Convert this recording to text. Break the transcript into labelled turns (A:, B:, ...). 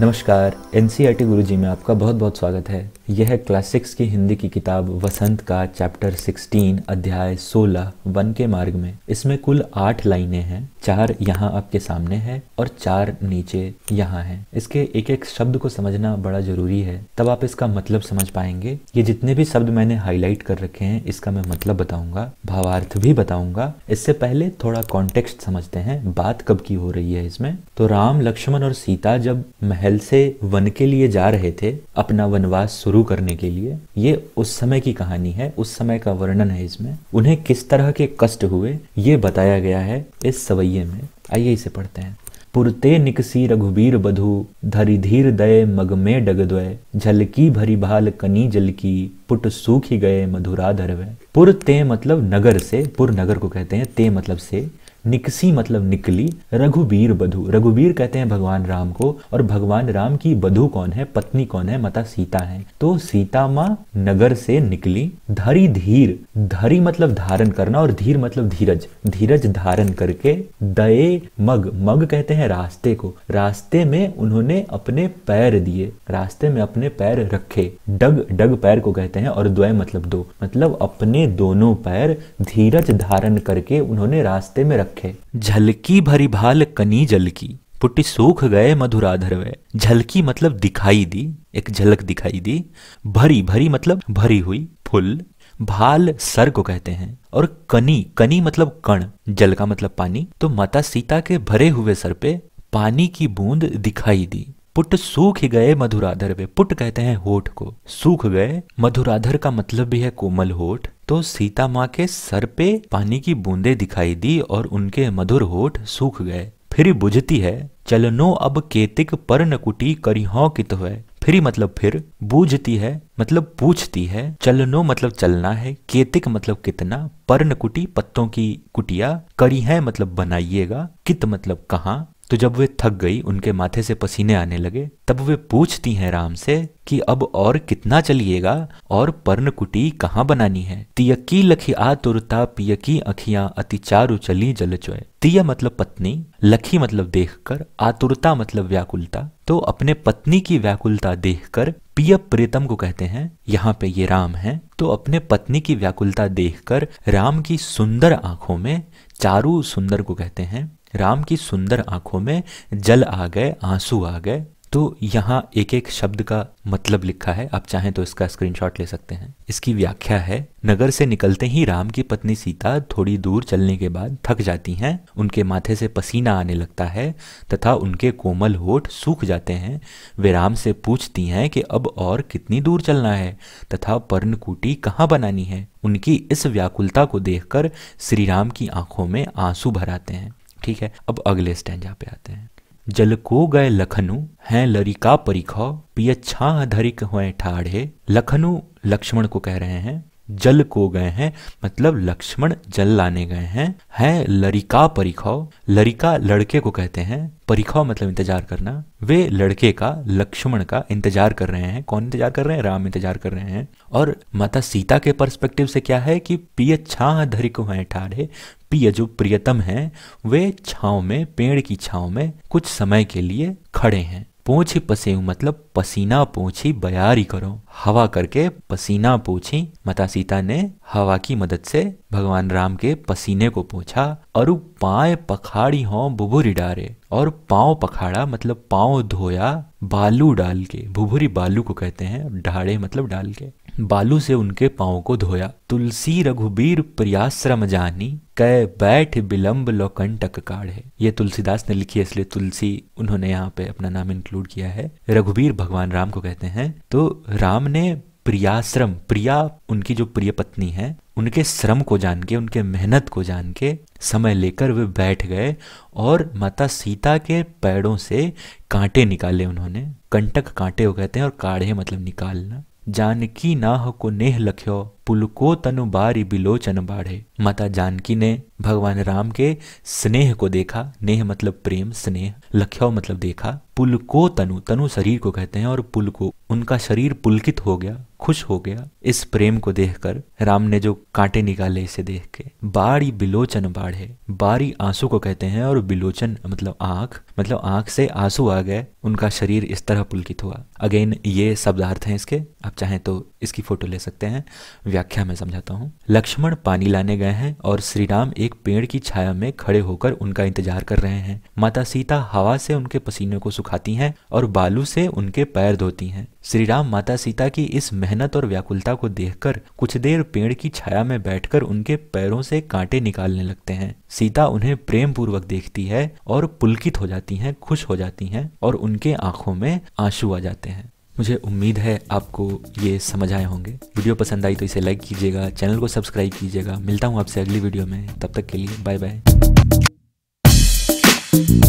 A: नमस्कार N C e गुरुजी में आपका बहुत बहुत स्वागत है यह है क्लासिक्स की हिंदी की किताब वसंत का चैप्टर 16 अध्याय 16 वन के मार्ग में इसमें कुल आठ लाइनें हैं चार यहाँ आपके सामने है और चार नीचे यहाँ है इसके एक एक शब्द को समझना बड़ा जरूरी है तब आप इसका मतलब समझ पाएंगे ये जितने भी शब्द मैंने हाईलाइट कर रखे हैं इसका मैं मतलब बताऊंगा भावार्थ भी बताऊंगा इससे पहले थोड़ा कॉन्टेक्स्ट समझते हैं बात कब की हो रही है इसमें तो राम लक्ष्मण और सीता जब महल महल से वन के लिए जा रहे थे अपना वनवास शुरू करने के लिए ये उस समय की कहानी है उस समय का वर्णन है इसमें उन्हें किस तरह के कष्ट हुए ये बताया गया है इस सवैये में आइए इसे पढ़ते हैं पुरते निकसी रघुबीर बधु धरि धीर दय मग में डग द्वय झलकी भरी भाल कनी जलकी पुट सूखी गए मधुरा धरवे पुर ते मतलब नगर से पुर नगर को कहते हैं ते मतलब से निकसी मतलब निकली रघुबीर बधु रघुबीर कहते हैं भगवान राम को और भगवान राम की बधु कौन है पत्नी कौन है माता सीता है तो सीता माँ नगर से निकली धरी धीर धरी मतलब धारण करना और धीर मतलब धीरज धीरज धारण करके दये मग मग कहते हैं रास्ते को रास्ते में उन्होंने अपने पैर दिए रास्ते में अपने पैर रखे डग डग पैर को कहते हैं और द्वय मतलब दो मतलब अपने दोनों पैर धीरज धारण करके उन्होंने रास्ते में रखे रखे झलकी भरी भाल कनी जल की पुट्टी सूख गए मधुराधर वे झलकी मतलब दिखाई दी एक झलक दिखाई दी भरी भरी मतलब भरी हुई फुल भाल सर को कहते हैं और कनी कनी मतलब कण जल का मतलब पानी तो माता सीता के भरे हुए सर पे पानी की बूंद दिखाई दी पुट सूख गए मधुराधर वे पुट कहते हैं होठ को सूख गए मधुराधर का मतलब भी है कोमल होठ तो सीता माँ के सर पे पानी की बूंदे दिखाई दी और उनके मधुर होठ सूख गए फिर बुझती है चलनो अब केतिक पर नकुटी करिहो कित है फिर मतलब फिर बूझती है मतलब पूछती है चलनो मतलब चलना है केतिक मतलब कितना कुटी पत्तों की कुटिया करी है मतलब बनाइएगा कित मतलब कहाँ तो जब वे थक गई उनके माथे से पसीने आने लगे तब वे पूछती हैं राम से कि अब और कितना चलिएगा और पर्ण कुटी कहाँ बनानी है तियकी लखी आ तुरता पियकी अखियां अति चारु चली जल चोय तिय मतलब पत्नी लखी मतलब देखकर आतुरता मतलब व्याकुलता तो अपने पत्नी की व्याकुलता देखकर पिय प्रीतम को कहते हैं यहाँ पे ये राम है तो अपने पत्नी की व्याकुलता देखकर राम की सुंदर आंखों में चारू सुंदर को कहते हैं राम की सुंदर आंखों में जल आ गए आंसू आ गए तो यहाँ एक एक शब्द का मतलब लिखा है आप चाहें तो इसका स्क्रीनशॉट ले सकते हैं इसकी व्याख्या है नगर से निकलते ही राम की पत्नी सीता थोड़ी दूर चलने के बाद थक जाती हैं उनके माथे से पसीना आने लगता है तथा उनके कोमल होठ सूख जाते हैं वे राम से पूछती हैं कि अब और कितनी दूर चलना है तथा पर्णकूटी कहाँ बनानी है उनकी इस व्याकुलता को देखकर श्री राम की आंखों में आंसू भराते हैं ठीक है अब अगले स्टैंजा पे आते हैं जल को गए लखनु हैं लरिका परिखौ पिय छा धरिक हुए ठाढ़े लखनु लक्ष्मण को कह रहे हैं जल को गए हैं मतलब लक्ष्मण जल लाने गए हैं है लरिका परिखाव लड़िका लड़के को कहते हैं परिखाव मतलब इंतजार करना वे लड़के का लक्ष्मण का इंतजार कर रहे हैं कौन इंतजार कर रहे हैं राम इंतजार कर रहे हैं और माता सीता के पर्सपेक्टिव से क्या है कि पिय छा धरिक है ठाड़े पिय जो प्रियतम है वे छाव में पेड़ की छाव में कुछ समय के लिए खड़े हैं पोछी पसेऊ मतलब पसीना पोछी बयारी करो हवा करके पसीना पोछी माता सीता ने हवा की मदद से भगवान राम के पसीने को पोछा और पाए पखाड़ी हो बुभुरी डारे और पाँव पखाड़ा मतलब पाँव धोया बालू डाल के भुभुरी बालू को कहते हैं ढाड़े मतलब डाल के बालू से उनके पाँव को धोया तुलसी रघुबीर प्रयाश्रम जानी कै बैठ विलंब लोकंटक काढ़ है ये तुलसीदास ने लिखी है इसलिए तुलसी उन्होंने यहाँ पे अपना नाम इंक्लूड किया है रघुबीर भगवान राम को कहते हैं तो राम ने प्रियाश्रम प्रिया उनकी जो प्रिय पत्नी है उनके श्रम को जान के उनके मेहनत को जान के समय लेकर वे बैठ गए और माता सीता के पैरों से कांटे निकाले उन्होंने कंटक कांटे वो कहते हैं और काढ़े मतलब निकालना जानकी नाह को नेह लख्यो पुलको तनु बारी बिलोचन बाढ़े माता जानकी ने भगवान राम के स्नेह को देखा नेह मतलब प्रेम स्नेह लख्या मतलब देखा पुल को तनु तनु शरीर को कहते हैं और पुल को उनका शरीर पुलकित हो गया खुश हो गया इस प्रेम को देखकर राम ने जो कांटे निकाले इसे देख के बारी बिलोचन है बारी आंसू को कहते हैं और बिलोचन मतलब आंख मतलब आंख से आंसू आ गए उनका शरीर इस तरह पुलकित हुआ अगेन ये शब्दार्थ हैं इसके आप चाहें तो इसकी फोटो ले सकते हैं व्याख्या में समझाता हूँ लक्ष्मण पानी लाने गए हैं और श्री राम एक एक पेड़ की छाया में खड़े होकर उनका इंतजार कर रहे हैं माता सीता हवा से उनके पसीने को सुखाती हैं और बालू से उनके पैर धोती हैं श्री राम माता सीता की इस मेहनत और व्याकुलता को देखकर कुछ देर पेड़ की छाया में बैठकर उनके पैरों से कांटे निकालने लगते हैं सीता उन्हें प्रेम पूर्वक देखती है और पुलकित हो जाती हैं खुश हो जाती हैं और उनके आंखों में आंसू आ जाते हैं मुझे उम्मीद है आपको ये समझ आए होंगे वीडियो पसंद आई तो इसे लाइक कीजिएगा चैनल को सब्सक्राइब कीजिएगा मिलता हूँ आपसे अगली वीडियो में तब तक के लिए बाय बाय